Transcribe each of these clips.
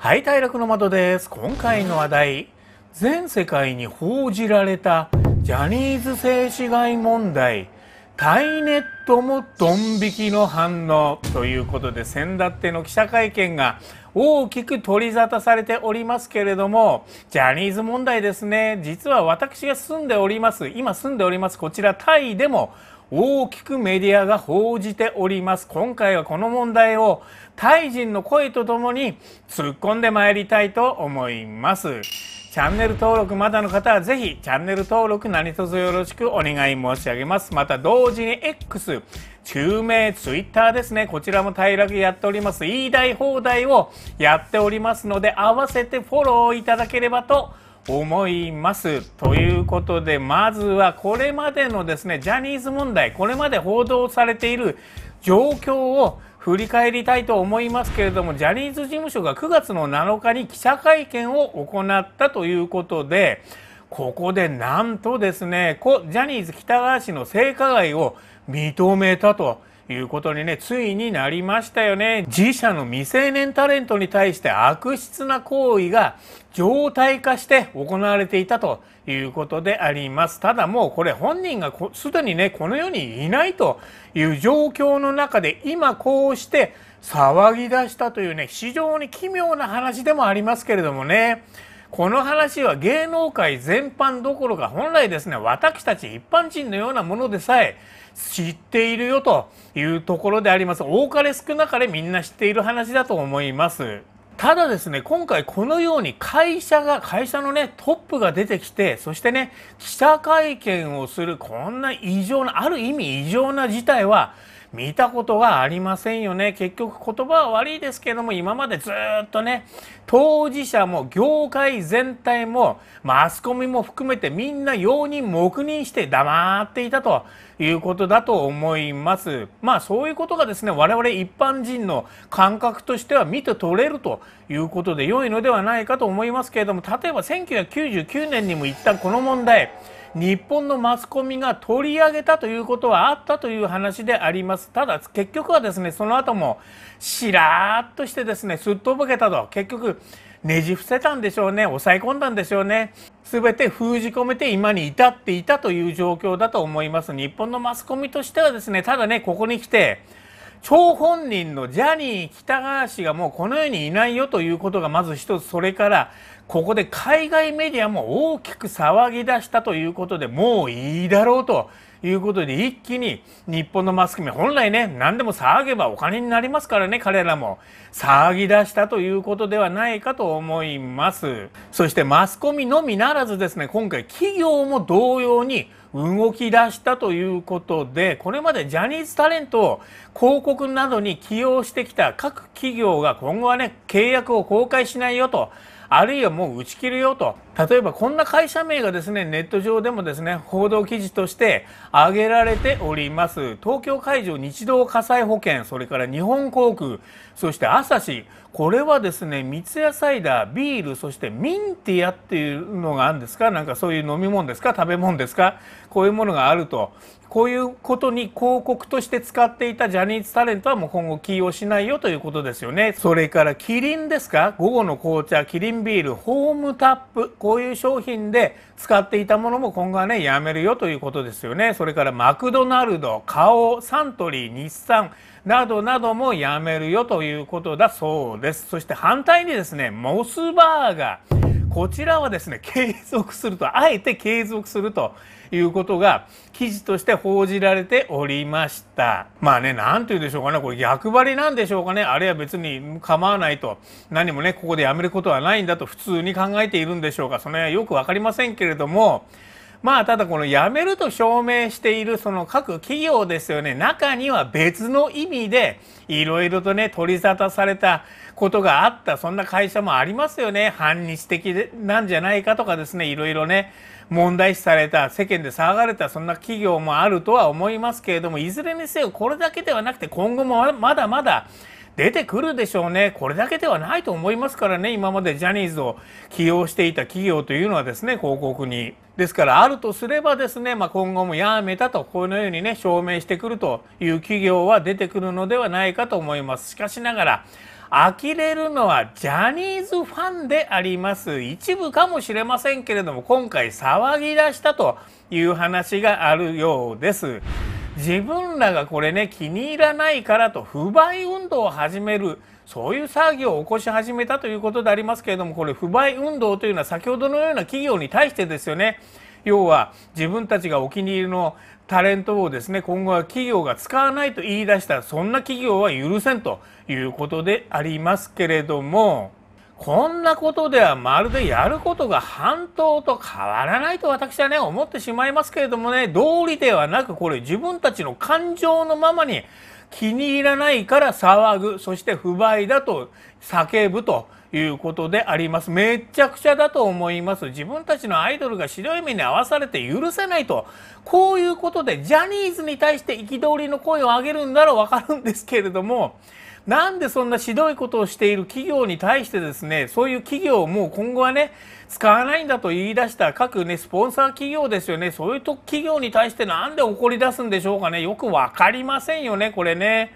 はい、大楽の窓です。今回の話題、全世界に報じられたジャニーズ性死害問題、タイネットもドン引きの反応ということで、先だっての記者会見が大きく取り沙汰されておりますけれども、ジャニーズ問題ですね、実は私が住んでおります、今住んでおります、こちらタイでも大きくメディアが報じております今回はこの問題をタイ人の声とともに突っ込んでまいりたいと思いますチャンネル登録まだの方はぜひチャンネル登録何卒よろしくお願い申し上げますまた同時に X 中名 Twitter ですね。こちらも平らげやっております。言いたい放題をやっておりますので、合わせてフォローいただければと思います。ということで、まずはこれまでのですね、ジャニーズ問題、これまで報道されている状況を振り返りたいと思いますけれども、ジャニーズ事務所が9月の7日に記者会見を行ったということで、ここでなんとですね、ジャニーズ北川氏の性加害を認めたと。いうことにね、ついになりましたよね。自社の未成年タレントに対して悪質な行為が常態化して行われていたということであります。ただもうこれ本人がすでにね、この世にいないという状況の中で今こうして騒ぎ出したというね、非常に奇妙な話でもありますけれどもね。この話は芸能界全般どころか本来ですね、私たち一般人のようなものでさえ知っているよというところであります。多かれ少なかれみんな知っている話だと思います。ただですね、今回このように会社が、会社のね、トップが出てきて、そしてね、記者会見をする、こんな異常な、ある意味異常な事態は、見たことがありませんよね。結局言葉は悪いですけども、今までずっとね、当事者も業界全体も、マスコミも含めてみんな容認黙認して黙っていたということだと思います。まあそういうことがですね、我々一般人の感覚としては見て取れるということで良いのではないかと思いますけれども、例えば1999年にも一旦この問題、日本のマスコミが取り上げたということはあったという話でありますただ結局はですねその後もしらーっとしてですねすっとぼけたと結局ねじ伏せたんでしょうね抑え込んだんでしょうね全て封じ込めて今に至っていたという状況だと思います日本のマスコミとしてはですねただねここに来て張本人のジャニー喜多川氏がもうこの世にいないよということがまず一つそれからここで海外メディアも大きく騒ぎ出したということでもういいだろうということで一気に日本のマスコミ本来ね何でも騒げばお金になりますからね彼らも騒ぎ出したということではないかと思いますそしてマスコミのみならずですね今回企業も同様に動き出したということでこれまでジャニーズタレントを広告などに起用してきた各企業が今後はね契約を公開しないよとあるいはもう打ち切るよと例えばこんな会社名がですねネット上でもですね報道記事として挙げられております東京海上日動火災保険それから日本航空そして朝日これはですね三ツ矢サイダービールそしてミンティアっていうのがあるんですかなんかそういう飲み物ですか食べ物ですかこういうものがあるとこういうことに広告として使っていたジャニーズタレントはもう今後起用しないよということですよね。それからキリンですか午後の紅茶、キリンビール、ホームタップ、こういう商品で使っていたものも今後はね、やめるよということですよね。それからマクドナルド、カオ、サントリー、日産などなどもやめるよということだそうです。そして反対にですね、モスバーガー。こちらはですね継続するとあえて継続するということが記事として報じられておりましたまあね何て言うんでしょうかねこれ逆張りなんでしょうかねあるいは別に構わないと何もねここでやめることはないんだと普通に考えているんでしょうかその辺はよく分かりませんけれどもまあただこの辞めると証明しているその各企業ですよね中には別の意味でいろいろとね取り沙汰されたことがあったそんな会社もありますよね反日的なんじゃないかとかですねいろいろね問題視された世間で騒がれたそんな企業もあるとは思いますけれどもいずれにせよこれだけではなくて今後もまだまだ出てくるでしょうね。これだけではないと思いますからね、今までジャニーズを起用していた企業というのはですね、広告に。ですからあるとすればですね、まあ、今後もやめたとこのようにね証明してくるという企業は出てくるのではないかと思いますしかしながら呆れるのはジャニーズファンであります一部かもしれませんけれども今回騒ぎ出したという話があるようです。自分らがこれね気に入らないからと不買運動を始めるそういう騒ぎを起こし始めたということでありますけれどもこれ不買運動というのは先ほどのような企業に対してですよね要は自分たちがお気に入りのタレントをですね今後は企業が使わないと言い出したそんな企業は許せんということでありますけれども。こんなことではまるでやることが半島と変わらないと私はね、思ってしまいますけれどもね、道理ではなくこれ自分たちの感情のままに気に入らないから騒ぐ、そして不買だと叫ぶということであります。めちゃくちゃだと思います。自分たちのアイドルが白い目に合わされて許せないと。こういうことでジャニーズに対して憤りの声を上げるんならわかるんですけれども、なんでそんなひどいことをしている企業に対してですね、そういう企業をもう今後はね、使わないんだと言い出した各ね、スポンサー企業ですよね、そういう企業に対してなんで怒り出すんでしょうかね、よくわかりませんよね、これね。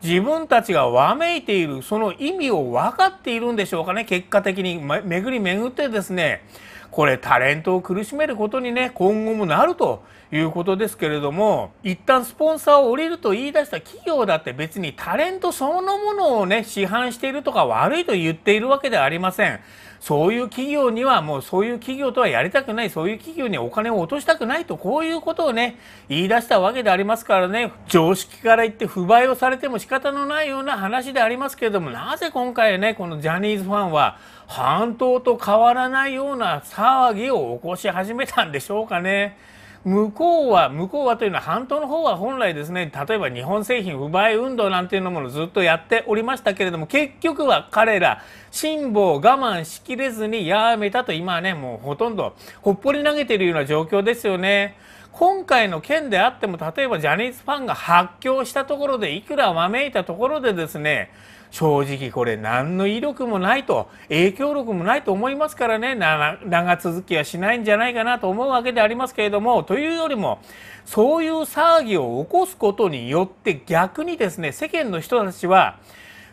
自分たちがわめいている、その意味を分かっているんでしょうかね、結果的に、ま、巡り巡ってですね、これタレントを苦しめることにね、今後もなるということですけれども一旦スポンサーを降りると言い出した企業だって別にタレントそのものをね市販しているとか悪いと言っているわけではありません。そういう企業にはもうそういう企業とはやりたくない、そういう企業にお金を落としたくないと、こういうことをね、言い出したわけでありますからね、常識から言って不買をされても仕方のないような話でありますけれども、なぜ今回ね、このジャニーズファンは、半島と変わらないような騒ぎを起こし始めたんでしょうかね。向こうは向こうはというのは半島の方は本来ですね例えば日本製品不買運動なんていうのもずっとやっておりましたけれども結局は彼ら辛抱我慢しきれずにやめたと今はねもうほとんどほっぽり投げているような状況ですよね。今回の件であっても例えばジャニーズファンが発狂したところでいくらわめいたところでですね正直これ何の威力もないと影響力もないと思いますからね長続きはしないんじゃないかなと思うわけでありますけれどもというよりもそういう騒ぎを起こすことによって逆にですね世間の人たちは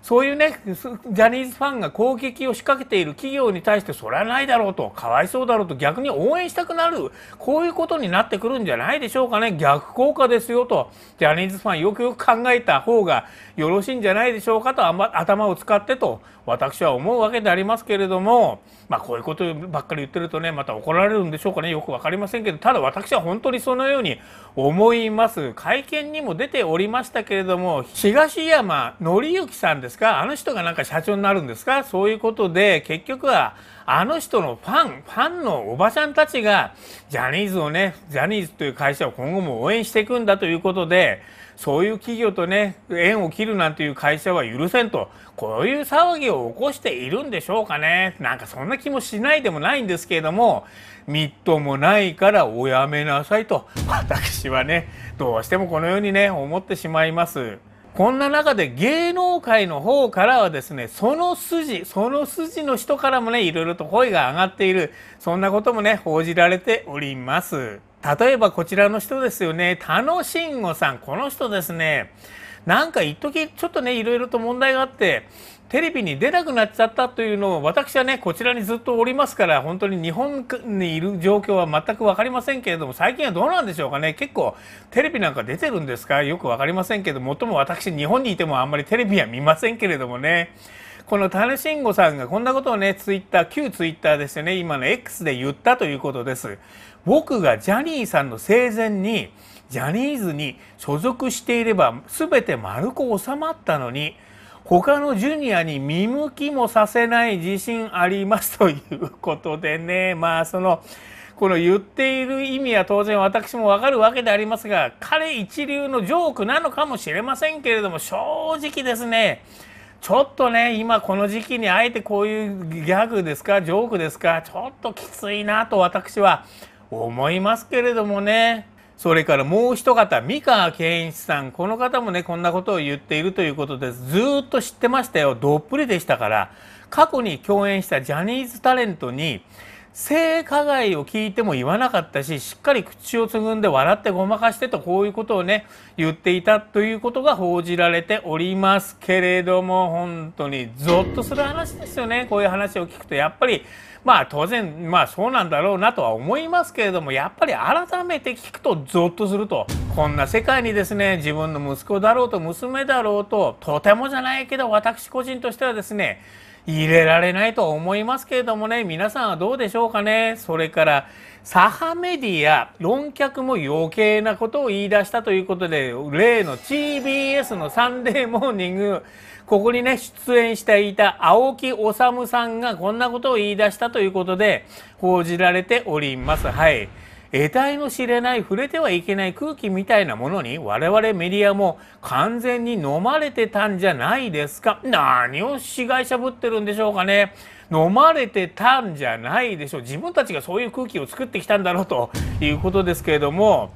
そういうね、ジャニーズファンが攻撃を仕掛けている企業に対して、それはないだろうと、かわいそうだろうと、逆に応援したくなる、こういうことになってくるんじゃないでしょうかね。逆効果ですよと、ジャニーズファンよくよく考えた方がよろしいんじゃないでしょうかと、頭を使ってと、私は思うわけでありますけれども、まあ、こういうことばっかり言ってるとね、また怒られるんでしょうかね。よく分かりませんけど、ただ私は本当にそのように思います。会見にも出ておりましたけれども、東山紀之さんです。ですかあの人がなんか社長になるんですかそういうことで結局はあの人のファン、ファンのおばちゃんたちがジャニーズをね、ジャニーズという会社を今後も応援していくんだということでそういう企業とね、縁を切るなんていう会社は許せんと、こういう騒ぎを起こしているんでしょうかね。なんかそんな気もしないでもないんですけれども、みっともないからおやめなさいと、私はね、どうしてもこのようにね、思ってしまいます。こんな中で芸能界の方からはですね、その筋、その筋の人からもね、いろいろと声が上がっている、そんなこともね、報じられております。例えばこちらの人ですよね、田野慎吾さん、この人ですね、なんか一時ちょっとね、いろいろと問題があって、テレビに出なくなっちゃったというのを私はねこちらにずっとおりますから本当に日本にいる状況は全く分かりませんけれども最近はどうなんでしょうかね結構テレビなんか出てるんですかよく分かりませんけどもとも私日本にいてもあんまりテレビは見ませんけれどもねこのタネシンゴさんがこんなことをねツイッター旧ツイッターですよね今の X で言ったということです僕がジャニーさんの生前にジャニーズに所属していれば全て丸く収まったのに他のジュニアに見向きもさせない自信ありますということでね、まあその、この言っている意味は当然私もわかるわけでありますが、彼一流のジョークなのかもしれませんけれども、正直ですね、ちょっとね、今この時期にあえてこういうギャグですか、ジョークですか、ちょっときついなと私は思いますけれどもね。それからもう一方、三河健一さん。この方もね、こんなことを言っているということです。ずっと知ってましたよ。どっぷりでしたから。過去に共演したジャニーズタレントに、性加害を聞いても言わなかったししっかり口をつぐんで笑ってごまかしてとこういうことをね言っていたということが報じられておりますけれども本当にゾッとする話ですよねこういう話を聞くとやっぱりまあ当然まあそうなんだろうなとは思いますけれどもやっぱり改めて聞くとゾッとするとこんな世界にですね自分の息子だろうと娘だろうととてもじゃないけど私個人としてはですね入れられないと思いますけれどもね、皆さんはどうでしょうかね。それから、左派メディア、論客も余計なことを言い出したということで、例の TBS のサンデーモーニング、ここにね、出演していた青木治さんがこんなことを言い出したということで、報じられております。はい。得体の知れない触れてはいけない空気みたいなものに我々メディアも完全に飲まれてたんじゃないですか何を被害者ぶってるんでしょうかね飲まれてたんじゃないでしょう自分たちがそういう空気を作ってきたんだろうということですけれども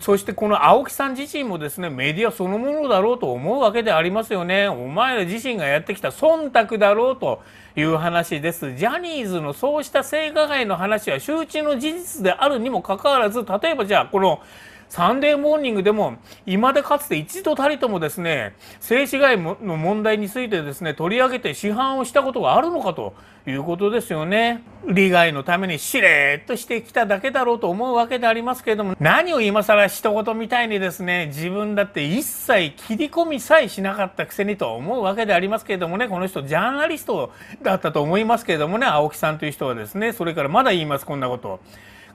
そしてこの青木さん自身もですねメディアそのものだろうと思うわけでありますよねお前ら自身がやってきた忖度だろうという話ですジャニーズのそうした性加害の話は周知の事実であるにもかかわらず例えばじゃあこのサンデーモーニングでも、今でかつて一度たりともですね、性被害の問題についてですね、取り上げて批判をしたことがあるのかということですよね。利害のためにしれっとしてきただけだろうと思うわけでありますけれども、何を今更一言みたいにですね、自分だって一切切り込みさえしなかったくせにと思うわけでありますけれどもね、この人ジャーナリストだったと思いますけれどもね、青木さんという人はですね、それからまだ言います、こんなこと。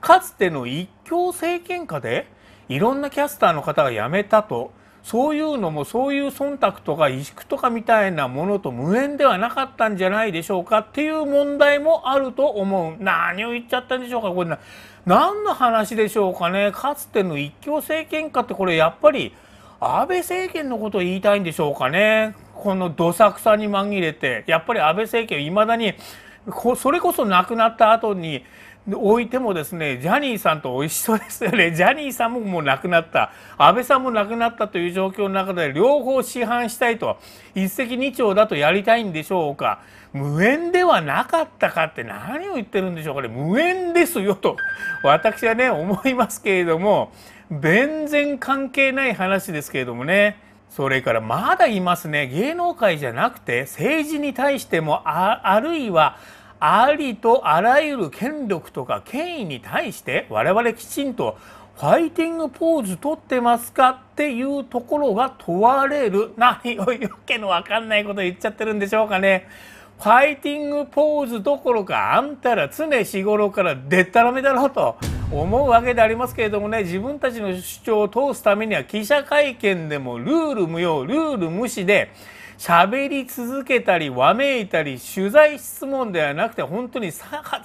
かつての一強政権下で、いろんなキャスターの方が辞めたとそういうのもそういう忖度とか萎縮とかみたいなものと無縁ではなかったんじゃないでしょうかっていう問題もあると思う。何を言っちゃったんでしょうかこれな何の話でしょうかねかつての一強政権下ってこれやっぱり安倍政権のことを言いたいんでしょうかねこのどさくさに紛れてやっぱり安倍政権いまだにそれこそ亡くなった後においてもですねジャニーさんとしそうですよね ジャニーさんももう亡くなった安倍さんも亡くなったという状況の中で両方市販したいと一石二鳥だとやりたいんでしょうか無縁ではなかったかって何を言ってるんでしょうかね無縁ですよと私はね思いますけれども全然関係ない話ですけれどもねそれからまだいますね芸能界じゃなくて政治に対してもあるいはありとあらゆる権力とか権威に対して我々きちんとファイティングポーズ取ってますかっていうところが問われる。何を言うけのわかんないこと言っちゃってるんでしょうかね。ファイティングポーズどころかあんたら常日頃からでったらめだろうと思うわけでありますけれどもね自分たちの主張を通すためには記者会見でもルール無用ルール無視で喋り続けたりわめいたり取材質問ではなくて本当に左派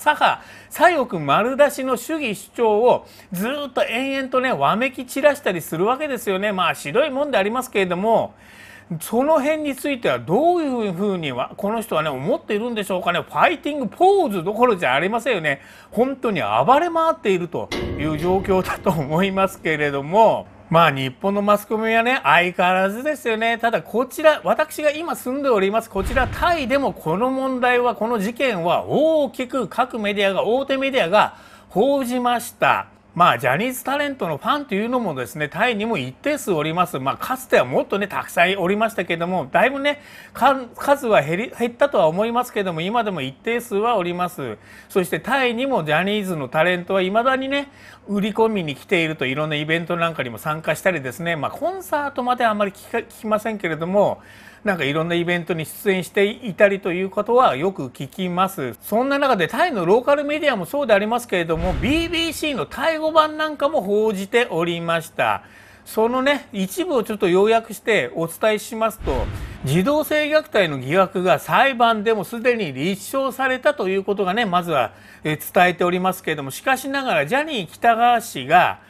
左翼丸出しの主義主張をずっと延々とねわめき散らしたりするわけですよねまあ白いもんでありますけれどもその辺についてはどういうふうにはこの人はね思っているんでしょうかねファイティングポーズどころじゃありませんよね本当に暴れ回っているという状況だと思いますけれども。まあ日本のマスコミはね相変わらずですよねただこちら私が今住んでおりますこちらタイでもこの問題はこの事件は大きく各メディアが大手メディアが報じましたまあ、ジャニーズタレントのファンというのもですねタイにも一定数おります、まあ、かつてはもっとねたくさんおりましたけどもだいぶね数は減り減ったとは思いますけども今でも一定数はおりますそしてタイにもジャニーズのタレントはいまだにね売り込みに来ているといろんなイベントなんかにも参加したりですね、まあ、コンサートまであんまり聞きませんけれどもなんかいろんなイベントに出演していたりということはよく聞きますそんな中でタイのローカルメディアもそうでありますけれども BBC のタイ語版なんかも報じておりましたそのね一部をちょっと要約してお伝えしますと児童性虐待の疑惑が裁判でもすでに立証されたということがねまずは伝えておりますけれどもしかしながらジャニー喜多川氏が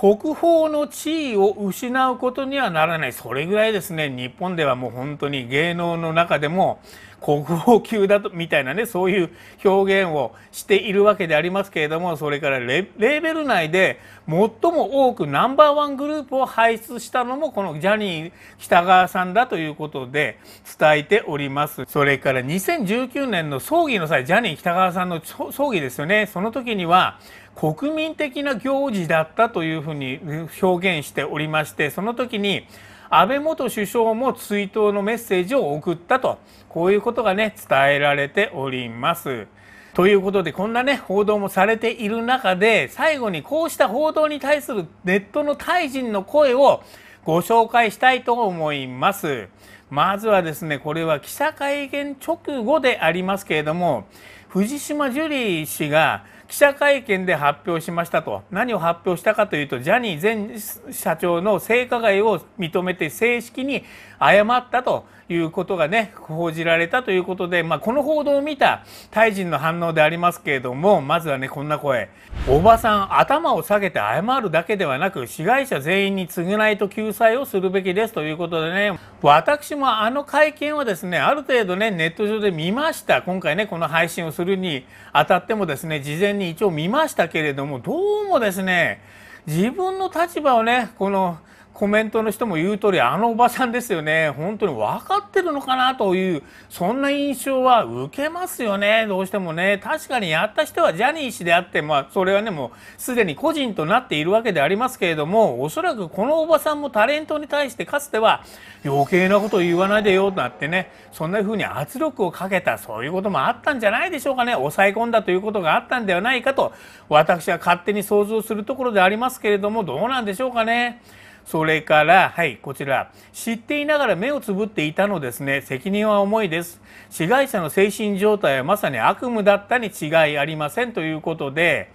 国宝の地位を失うことにはならないそれぐらいですね日本ではもう本当に芸能の中でも国宝級だとみたいなねそういう表現をしているわけでありますけれどもそれからレーベル内で最も多くナンバーワングループを輩出したのもこのジャニー北川さんだということで伝えておりますそれから2019年の葬儀の際ジャニー北川さんの葬儀ですよねその時には国民的な行事だったというふうに表現しておりましてその時に安倍元首相も追悼のメッセージを送ったと、こういうことがね、伝えられております。ということで、こんなね、報道もされている中で、最後にこうした報道に対するネットの大臣の声をご紹介したいと思います。まずはですね、これは記者会見直後でありますけれども、藤島ジュリー氏が、記者会見で発表しましたと何を発表したかというとジャニー前社長の性加害を認めて正式に誤ったということがね報じられたということで、まあ、この報道を見たタイ人の反応でありますけれどもまずはねこんな声おばさん頭を下げて謝るだけではなく被害者全員に償いと救済をするべきですということでね私もあの会見はですねある程度ねネット上で見ました今回ねこの配信をするにあたってもですね事前に一応見ましたけれどもどうもですね自分の立場をねこのコメントの人も言う通りあのおばさんですよね本当に分かってるのかなというそんな印象は受けますよねどうしてもね確かにやった人はジャニー氏であってまあそれはねもうすでに個人となっているわけでありますけれどもおそらくこのおばさんもタレントに対してかつては余計なことを言わないでよとなってねそんな風に圧力をかけたそういうこともあったんじゃないでしょうかね抑え込んだということがあったんではないかと私は勝手に想像するところでありますけれどもどうなんでしょうかね。それから、はい、こちら、知っていながら目をつぶっていたのですね、責任は重いです。被害者の精神状態はまさに悪夢だったに違いありませんということで、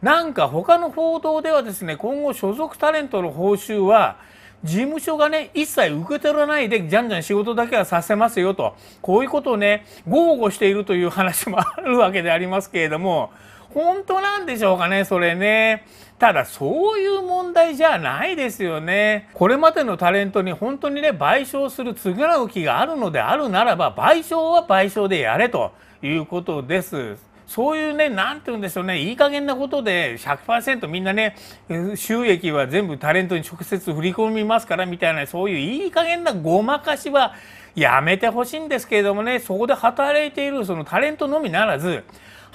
なんか他の報道ではですね、今後所属タレントの報酬は、事務所がね、一切受け取らないで、じゃんじゃん仕事だけはさせますよと、こういうことをね、豪語しているという話もあるわけでありますけれども、本当なんでしょうかね、それね。ただそういう問題じゃないですよねこれまでのタレントに本当にね賠償する償う気があるのであるならば賠償は賠償でやれということですそういうね、なんて言うんでしょうね、いい加減なことで100%みんなね、収益は全部タレントに直接振り込みますからみたいな、そういういい加減なごまかしはやめてほしいんですけれどもね、そこで働いているそのタレントのみならず、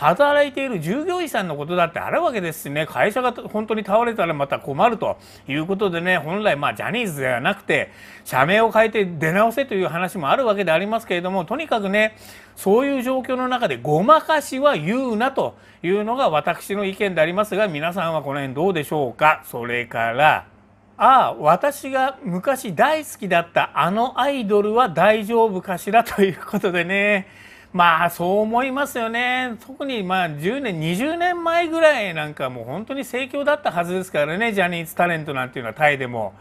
働いている従業員さんのことだってあるわけですしね会社が本当に倒れたらまた困るということでね本来まあジャニーズではなくて社名を変えて出直せという話もあるわけでありますけれどもとにかくねそういう状況の中でごまかしは言うなというのが私の意見でありますが皆さんはこの辺どうでしょうかそれからああ私が昔大好きだったあのアイドルは大丈夫かしらということでねまあそう思いますよね、特にまあ10年、20年前ぐらいなんかもう本当に盛況だったはずですからね、ジャニーズタレントなんていうのはタイでも。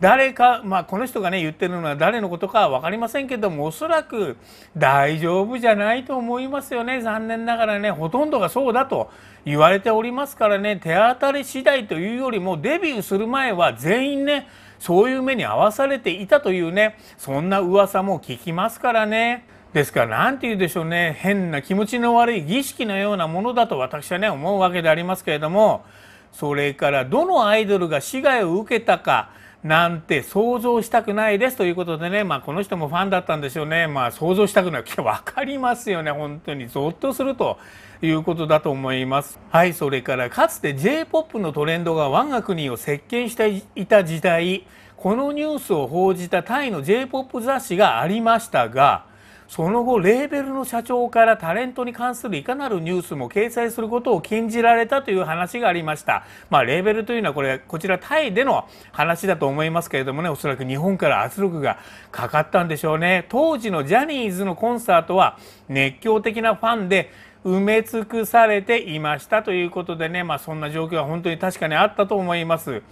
誰か、まあ、この人がね言ってるのは誰のことかは分かりませんけどもおそらく大丈夫じゃないと思いますよね残念ながらねほとんどがそうだと言われておりますからね手当たり次第というよりもデビューする前は全員ねそういう目に遭わされていたというねそんな噂も聞きますからね。ですから何て言うでしょうね変な気持ちの悪い儀式のようなものだと私はね思うわけでありますけれどもそれからどのアイドルが死害を受けたかなんて想像したくないですということでね、まあ、この人もファンだったんでしょうね、まあ、想像したくない分かりますよね本当にゾッとするということだと思いますはいそれからかつて j p o p のトレンドが我が国を席巻していた時代このニュースを報じたタイの j p o p 雑誌がありましたがその後レーベルの社長からタレントに関するいかなるニュースも掲載することを禁じられたという話がありました、まあ、レーベルというのはこれこちらタイでの話だと思いますけれどもねおそらく日本から圧力がかかったんでしょうね当時のジャニーズのコンサートは熱狂的なファンで埋め尽くされていましたということでね、まあ、そんな状況は本当に確かにあったと思います。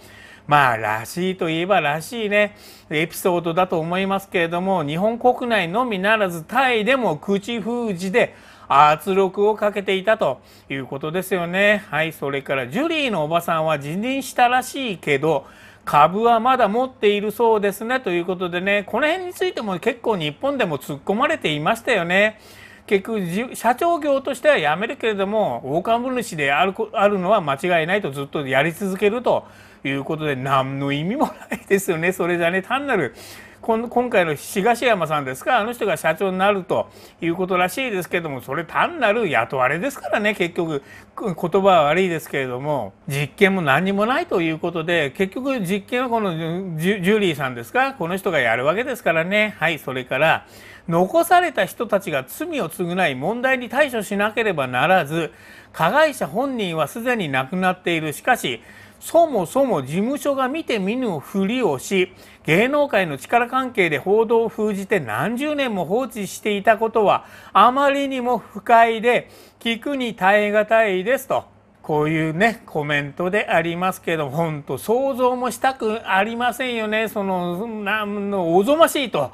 まあらしいといえばらしいねエピソードだと思いますけれども日本国内のみならずタイでも口封じで圧力をかけていたということですよね。はい、それからジュリーのおばさんは辞任したらしいけど、株はまだ持っているそうですねということでね、この辺についても結構日本でも突っ込まれていましたよね。結局社長業としては辞めるけれども大株主であるあるのは間違いないとずっとやり続けるということで何の意味もないですよねそれじゃね単なる今回の東山さんですかあの人が社長になるということらしいですけどもそれ単なる雇われですからね結局言葉は悪いですけれども実験も何にもないということで結局実験はこのジュリーさんですかこの人がやるわけですからねはいそれから残された人たちが罪を償い問題に対処しなければならず加害者本人はすでに亡くなっているしかしそもそも事務所が見て見ぬふりをし芸能界の力関係で報道を封じて何十年も放置していたことはあまりにも不快で聞くに耐え難いですと。こういうね、コメントでありますけど、本当想像もしたくありませんよね。その、なんの、おぞましいと。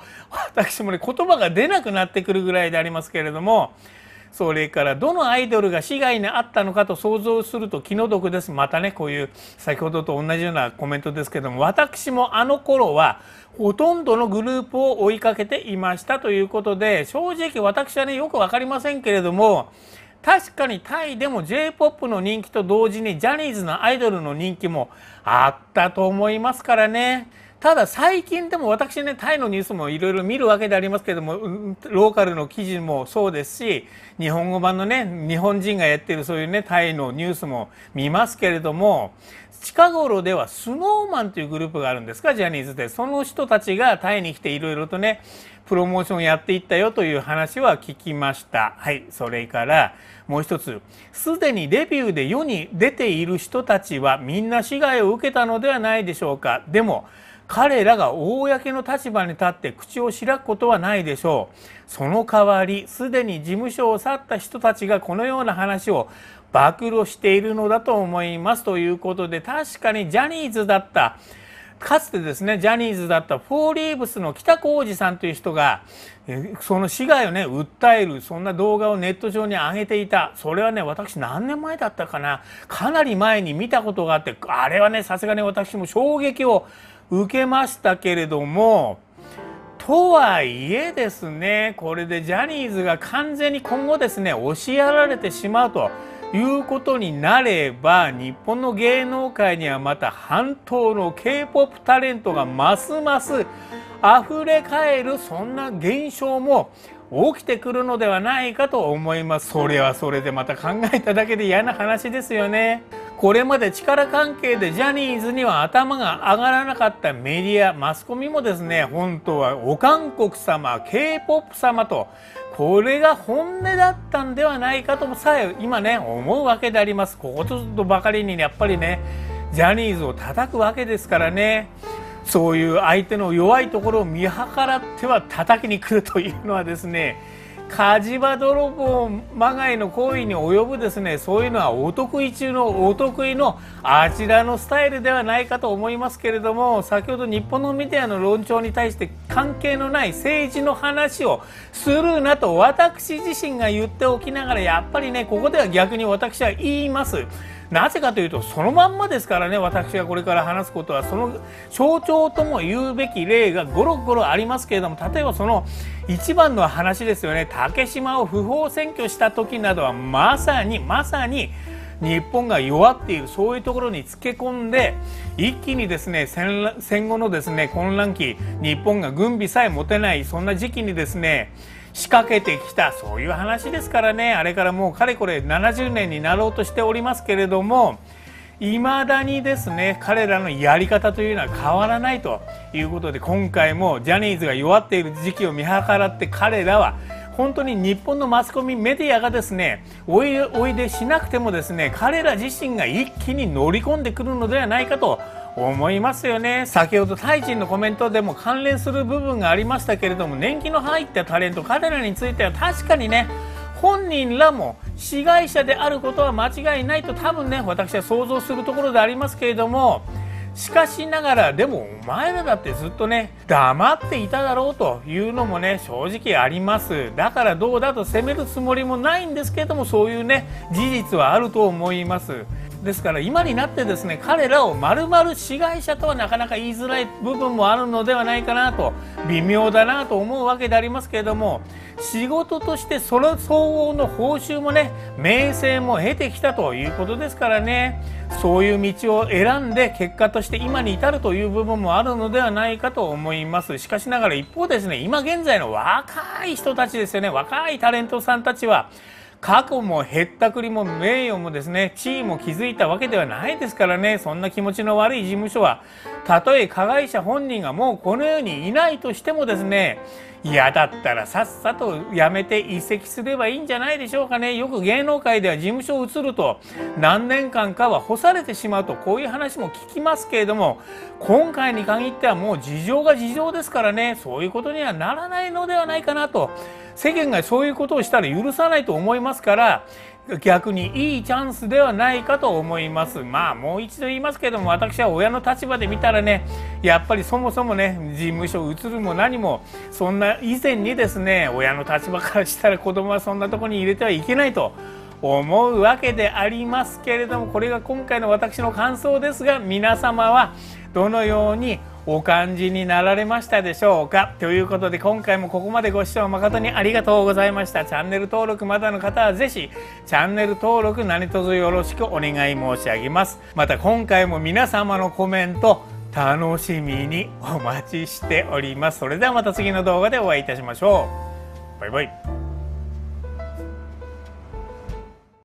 私もね、言葉が出なくなってくるぐらいでありますけれども、それからどのアイドルが被害に遭ったのかと想像すると気の毒です。またね、こういう先ほどと同じようなコメントですけども、私もあの頃はほとんどのグループを追いかけていましたということで、正直私はね、よく分かりませんけれども、確かにタイでも J-POP の人気と同時にジャニーズのアイドルの人気もあったと思いますからね。ただ最近でも私ね、タイのニュースもいろいろ見るわけでありますけども、ローカルの記事もそうですし、日本語版のね、日本人がやってるそういうね、タイのニュースも見ますけれども、近頃では snowman というグループがあるんですかジャニーズでその人たちがタイに来ていろいろとねプロモーションやっていったよという話は聞きましたはいそれからもう一つすでにデビューで世に出ている人たちはみんな被害を受けたのではないでしょうかでも彼らが公の立場に立って口を開くことはないでしょうその代わりすでに事務所を去った人たちがこのような話を暴露しているのだと思いますということで確かにジャニーズだったかつてですねジャニーズだったフォーリーブスの北浩二さんという人がその死害をね訴えるそんな動画をネット上に上げていたそれはね私何年前だったかなかなり前に見たことがあってあれはねさすがに私も衝撃を受けましたけれどもとはいえですねこれでジャニーズが完全に今後ですね押しやられてしまうと。いうことになれば日本の芸能界にはまた半島の k p o p タレントがますます溢れかえるそんな現象も起きてくるのではないかと思いますそれはそれでまた考えただけで嫌な話ですよねこれまで力関係でジャニーズには頭が上がらなかったメディアマスコミもですね本当はお韓国様 k p o p 様とこれが本音だったんではないかともさえ今ね思うわけでありますこことばかりに、やっぱりねジャニーズを叩くわけですからねそういう相手の弱いところを見計らっては叩きに来るというのはですね火事場泥棒まがいの行為に及ぶですねそういうのはお得意中のお得意のあちらのスタイルではないかと思いますけれども先ほど日本のメディアの論調に対して関係のない政治の話をするなと私自身が言っておきながらやっぱりねここでは逆に私は言います。なぜかというとそのまんまですからね私がこれから話すことはその象徴とも言うべき例がゴロゴロありますけれども例えばその一番の話ですよね竹島を不法占拠した時などはまさにまさに日本が弱っているそういうところにつけ込んで一気にですね戦後のですね混乱期日本が軍備さえ持てないそんな時期にですね仕掛けてきたそういう話ですからねあれからもうかれこれ70年になろうとしておりますけれどもいまだにですね彼らのやり方というのは変わらないということで今回もジャニーズが弱っている時期を見計らって彼らは本当に日本のマスコミメディアがですねおいでしなくてもですね彼ら自身が一気に乗り込んでくるのではないかと思いますよね先ほどタイ人のコメントでも関連する部分がありましたけれども年金の入ったタレント彼らについては確かにね本人らも被害者であることは間違いないと多分ね私は想像するところでありますけれどもしかしながらでもお前らだってずっとね黙っていただろうというのもね正直ありますだからどうだと責めるつもりもないんですけれどもそういうね事実はあると思います。ですから今になってですね彼らをまるまる者とはなかなか言いづらい部分もあるのではないかなと微妙だなと思うわけでありますけれども仕事としてその相応の報酬もね名声も得てきたということですからねそういう道を選んで結果として今に至るという部分もあるのではないかと思いますしかしながら一方ですね今現在の若い人たちですよね若いタレントさんたちは過去もへったくりも名誉もですね地位も築いたわけではないですからねそんな気持ちの悪い事務所はたとえ加害者本人がもうこの世にいないとしてもですね嫌だったらさっさと辞めて移籍すればいいんじゃないでしょうかねよく芸能界では事務所を移ると何年間かは干されてしまうとこういう話も聞きますけれども今回に限ってはもう事情が事情ですからねそういうことにはならないのではないかなと世間がそういうことをしたら許さないと思いますから逆にいいチャンスではないかと思いますまあもう一度言いますけども私は親の立場で見たらねやっぱりそもそもね事務所移るも何もそんな以前にですね親の立場からしたら子供はそんなとこに入れてはいけないと思うわけでありますけれどもこれが今回の私の感想ですが皆様はどのようにお感じになられましたでしょうかということで今回もここまでご視聴誠にありがとうございましたチャンネル登録まだの方はぜひチャンネル登録何卒よろしくお願い申し上げますまた今回も皆様のコメント楽しみにお待ちしておりますそれではまた次の動画でお会いいたしましょうバイバイ